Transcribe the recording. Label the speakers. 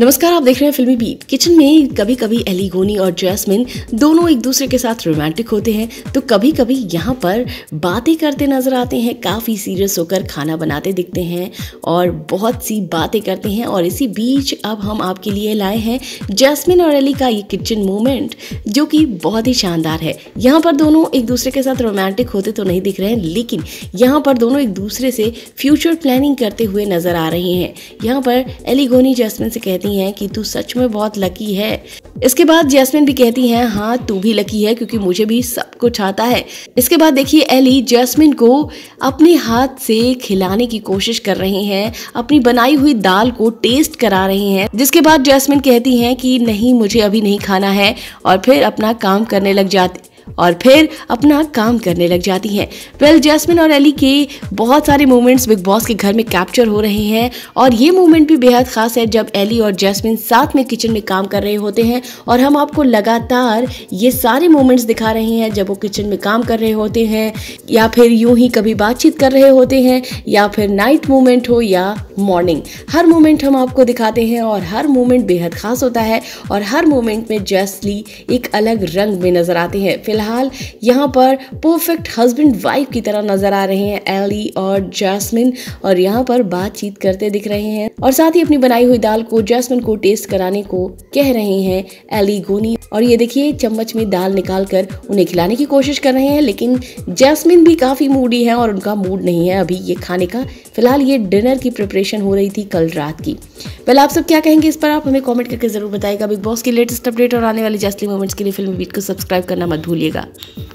Speaker 1: नमस्कार आप देख रहे हैं फिल्मी बीट किचन में कभी कभी एलिगोनी और जैस्मिन दोनों एक दूसरे के साथ रोमांटिक होते हैं तो कभी कभी यहाँ पर बातें करते नजर आते हैं काफ़ी सीरियस होकर खाना बनाते दिखते हैं और बहुत सी बातें करते हैं और इसी बीच अब हम आपके लिए लाए हैं जैस्मिन और एली का ये किचन मोमेंट जो कि बहुत ही शानदार है यहाँ पर दोनों एक दूसरे के साथ रोमांटिक होते तो नहीं दिख रहे हैं लेकिन यहाँ पर दोनों एक दूसरे से फ्यूचर प्लानिंग करते हुए नजर आ रहे हैं यहाँ पर एलिगोनी जैस्मिन से कहती हैं कि तू सच में बहुत लकी है इसके बाद जैस्मिन भी कहती हैं हाँ तू भी लकी है क्योंकि मुझे भी सब कुछ आता है इसके बाद देखिए एली जैस्मिन को अपने हाथ से खिलाने की कोशिश कर रहे हैं अपनी बनाई हुई दाल को टेस्ट करा रहे हैं जिसके बाद जैस्मिन कहती हैं कि नहीं मुझे अभी नहीं खाना है और फिर अपना काम करने लग जाती और फिर अपना काम करने लग जाती हैं वेल जैस्मिन और एली के बहुत सारे मोमेंट्स बिग बॉस के घर में कैप्चर हो रहे हैं और ये मोमेंट भी बेहद खास है जब एली और जैस्मिन साथ में किचन में काम कर रहे होते हैं और हम आपको लगातार ये सारे मोमेंट्स दिखा रहे हैं जब वो किचन में काम कर रहे होते हैं या फिर यूं ही कभी बातचीत कर रहे होते हैं या फिर नाइट मोमेंट हो या मॉर्निंग हर मोमेंट हम आपको दिखाते हैं और हर मोमेंट बेहद खास होता है और हर मोमेंट में जैसली एक अलग रंग में नजर आते हैं फिलहाल यहाँ पर परफेक्ट हस्बैंड वाइफ की तरह नजर आ रहे हैं एली और जैस्मिन और यहाँ पर बातचीत करते दिख रहे हैं और साथ ही अपनी बनाई हुई दाल को जैस्मिन को टेस्ट कराने को कह रहे हैं एली गोनी और ये देखिए चम्मच में दाल निकाल कर उन्हें खिलाने की कोशिश कर रहे हैं लेकिन जैस्मिन भी काफी मूडी है और उनका मूड नहीं है अभी ये खाने का फिलहाल ये डिनर की प्रिपरेशन हो रही थी कल रात की पहले आप सब क्या कहेंगे इस पर आप हमें कमेंट करके जरूर बताएगा बिग बॉस की लेटेस्ट अपडेट और आने वाले जैसली मोमेंट्स के लिए फिल्म बीट को सब्सक्राइब करना मत भूलिए ಈಗ